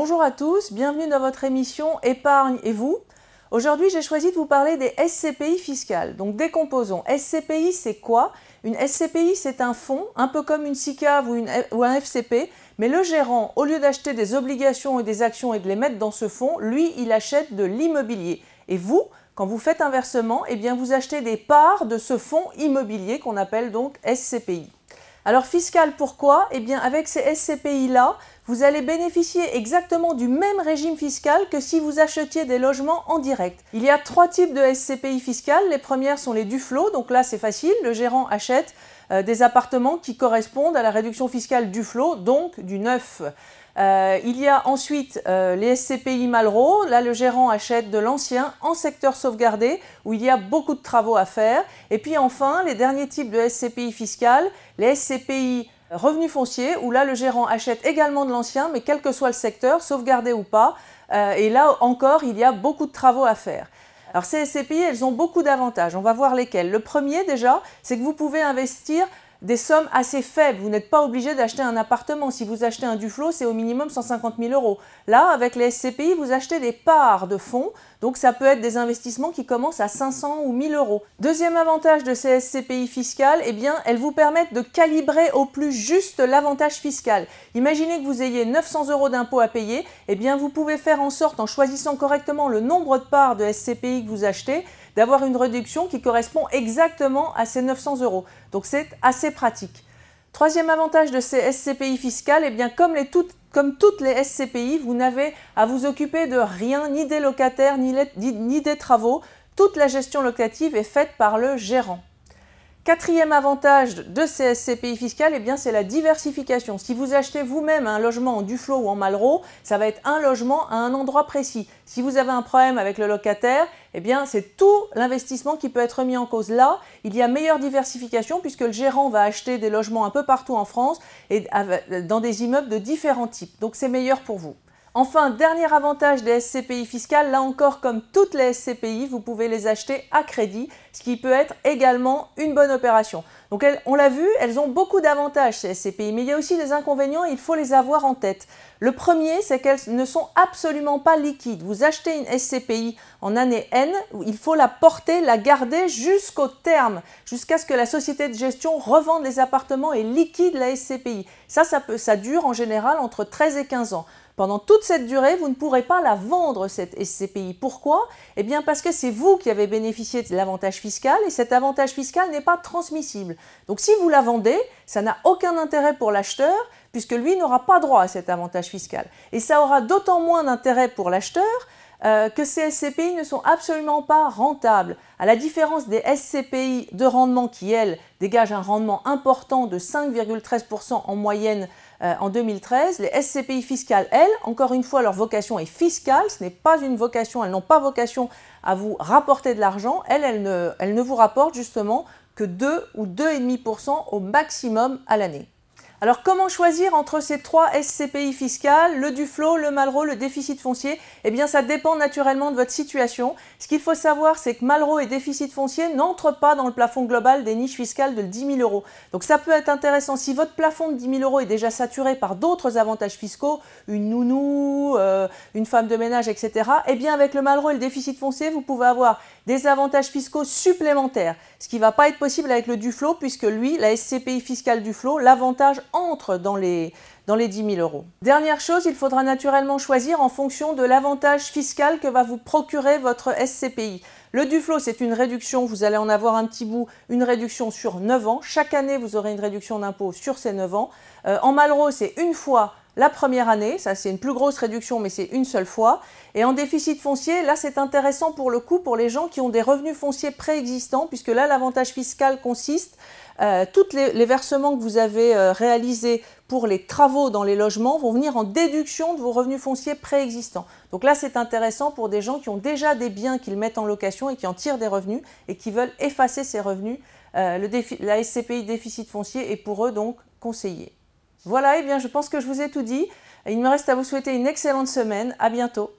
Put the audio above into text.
Bonjour à tous, bienvenue dans votre émission Épargne et vous. Aujourd'hui, j'ai choisi de vous parler des SCPI fiscales. Donc décomposons. SCPI, c'est quoi Une SCPI, c'est un fonds, un peu comme une SICAV ou, un FCP, mais le gérant, au lieu d'acheter des obligations et des actions et de les mettre dans ce fonds, lui, il achète de l'immobilier. Et vous, quand vous faites inversement, versement, eh bien vous achetez des parts de ce fonds immobilier qu'on appelle donc SCPI. Alors fiscal, pourquoi Eh bien avec ces SCPI-là, vous allez bénéficier exactement du même régime fiscal que si vous achetiez des logements en direct. Il y a trois types de SCPI fiscales. Les premières sont les Duflo, donc là c'est facile, le gérant achète euh, des appartements qui correspondent à la réduction fiscale du flot, donc du neuf. Euh, il y a ensuite euh, les SCPI Malraux. Là, le gérant achète de l'ancien en secteur sauvegardé où il y a beaucoup de travaux à faire. Et puis enfin, les derniers types de SCPI fiscales, les SCPI revenus fonciers où là, le gérant achète également de l'ancien, mais quel que soit le secteur, sauvegardé ou pas. et là encore, il y a beaucoup de travaux à faire. Alors ces SCPI, elles ont beaucoup d'avantages. On va voir lesquels. Le premier déjà, c'est que vous pouvez investir des sommes assez faibles. Vous n'êtes pas obligé d'acheter un appartement. Si vous achetez un Duflo, c'est au minimum 150 000 euros. Là, avec les SCPI, vous achetez des parts de fonds donc ça peut être des investissements qui commencent à 500 ou 1000 euros. Deuxième avantage de ces SCPI fiscales, eh bien, elles vous permettent de calibrer au plus juste l'avantage fiscal. Imaginez que vous ayez 900 euros d'impôts à payer, eh bien, vous pouvez faire en sorte, en choisissant correctement le nombre de parts de SCPI que vous achetez, d'avoir une réduction qui correspond exactement à ces 900 euros. Donc c'est assez pratique. Troisième avantage de ces SCPI fiscales, eh bien, comme les toutes comme toutes les SCPI, vous n'avez à vous occuper de rien, ni des locataires, ni, ni des travaux. Toute la gestion locative est faite par le gérant. Quatrième avantage de ces SCPI fiscales, eh bien, c'est la diversification. Si vous achetez vous-même un logement en Duflo ou en Malraux, ça va être un logement à un endroit précis. Si vous avez un problème avec le locataire, eh bien, c'est tout l'investissement qui peut être mis en cause. Là, il y a meilleure diversification puisque le gérant va acheter des logements un peu partout en France et dans des immeubles de différents types. Donc, c'est meilleur pour vous. Enfin, dernier avantage des SCPI fiscales, là encore comme toutes les SCPI, vous pouvez les acheter à crédit, ce qui peut être également une bonne opération. Donc on l'a vu, elles ont beaucoup d'avantages ces SCPI, mais il y a aussi des inconvénients, il faut les avoir en tête. Le premier, c'est qu'elles ne sont absolument pas liquides. Vous achetez une SCPI en année N, il faut la porter, la garder jusqu'au terme, jusqu'à ce que la société de gestion revende les appartements et liquide la SCPI. Ça, ça dure en général entre 13 et 15 ans. Pendant toute cette durée, vous ne pourrez pas la vendre, cette SCPI. Pourquoi Eh bien parce que c'est vous qui avez bénéficié de l'avantage fiscal et cet avantage fiscal n'est pas transmissible. Donc si vous la vendez, ça n'a aucun intérêt pour l'acheteur puisque lui n'aura pas droit à cet avantage fiscal. Et ça aura d'autant moins d'intérêt pour l'acheteur euh, que ces SCPI ne sont absolument pas rentables. À la différence des SCPI de rendement qui, elles, dégagent un rendement important de 5,13% en moyenne euh, en 2013. Les SCPI fiscales, elles, encore une fois, leur vocation est fiscale, ce n'est pas une vocation, elles n'ont pas vocation à vous rapporter de l'argent, elles, elles ne, elles ne vous rapportent justement que 2 ou 2,5% au maximum à l'année. Alors comment choisir entre ces trois SCPI fiscales, le Duflo, le Malraux, le déficit foncier Eh bien ça dépend naturellement de votre situation. Ce qu'il faut savoir, c'est que Malraux et déficit foncier n'entrent pas dans le plafond global des niches fiscales de 10 000 euros. Donc ça peut être intéressant si votre plafond de 10 000 euros est déjà saturé par d'autres avantages fiscaux, une nounou, euh, une femme de ménage, etc. Eh bien avec le Malraux et le déficit foncier, vous pouvez avoir des avantages fiscaux supplémentaires, ce qui ne va pas être possible avec le Duflo puisque lui, la SCPI fiscale Duflo, l'avantage entre dans les, dans les 10 000 euros. Dernière chose, il faudra naturellement choisir en fonction de l'avantage fiscal que va vous procurer votre SCPI. Le Duflo, c'est une réduction, vous allez en avoir un petit bout, une réduction sur 9 ans. Chaque année, vous aurez une réduction d'impôt sur ces 9 ans. Euh, en Malraux, c'est une fois la première année, ça c'est une plus grosse réduction mais c'est une seule fois. Et en déficit foncier, là c'est intéressant pour le coup pour les gens qui ont des revenus fonciers préexistants puisque là l'avantage fiscal consiste euh, tous les, versements que vous avez euh, réalisés pour les travaux dans les logements vont venir en déduction de vos revenus fonciers préexistants. Donc là, c'est intéressant pour des gens qui ont déjà des biens qu'ils mettent en location et qui en tirent des revenus et qui veulent effacer ces revenus. Euh, la SCPI déficit foncier est pour eux donc conseillée. Voilà, et eh bien je pense que je vous ai tout dit. Il me reste à vous souhaiter une excellente semaine. À bientôt.